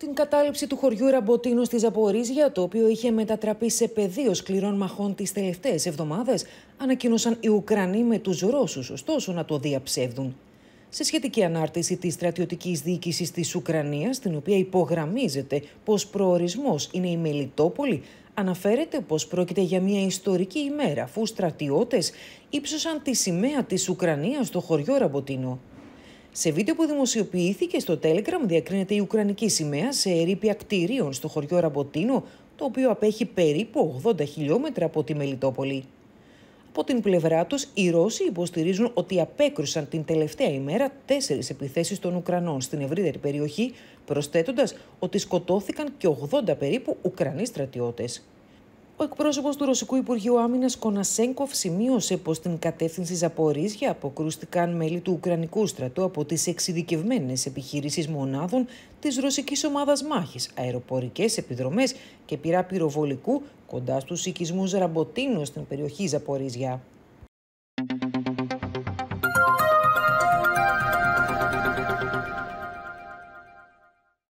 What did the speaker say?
την κατάληψη του χωριού Ραμποτίνου στη Ζαπορίζια, το οποίο είχε μετατραπεί σε πεδίο σκληρών μαχών τις τελευταίες εβδομάδες, ανακοίνωσαν οι Ουκρανοί με τους Ρώσους, ωστόσο να το διαψεύδουν. Σε σχετική ανάρτηση της στρατιωτικής διοίκησης της Ουκρανίας, την οποία υπογραμμίζεται πως προορισμός είναι η Μελιτόπολη, αναφέρεται πως πρόκειται για μια ιστορική ημέρα, αφού στρατιώτες ύψωσαν τη σημαία της Ουκρανίας στο χωριό Ραμποτίνο. Σε βίντεο που δημοσιοποιήθηκε στο Telegram διακρίνεται η Ουκρανική σημαία σε ερήπια κτηρίων στο χωριό Ραμποτίνο, το οποίο απέχει περίπου 80 χιλιόμετρα από τη Μελιτόπολη. Από την πλευρά τους, οι Ρώσοι υποστηρίζουν ότι απέκρουσαν την τελευταία ημέρα τέσσερις επιθέσεις των Ουκρανών στην ευρύτερη περιοχή, προσθέτοντας ότι σκοτώθηκαν και 80 περίπου Ουκρανοί στρατιώτες. Ο εκπρόσωπος του Ρωσικού Υπουργείου Άμυνας Κονασέγκοφ σημείωσε πως στην κατεύθυνση Ζαπορίζια αποκρούστηκαν μέλη του Ουκρανικού στρατού από τις εξειδικευμένες επιχείρησεις μονάδων της Ρωσικής Ομάδας Μάχης, αεροπορικές επιδρομές και πυρά πυροβολικού κοντά στους οικισμούς Ραμποτίνο στην περιοχή Ζαπορίζια.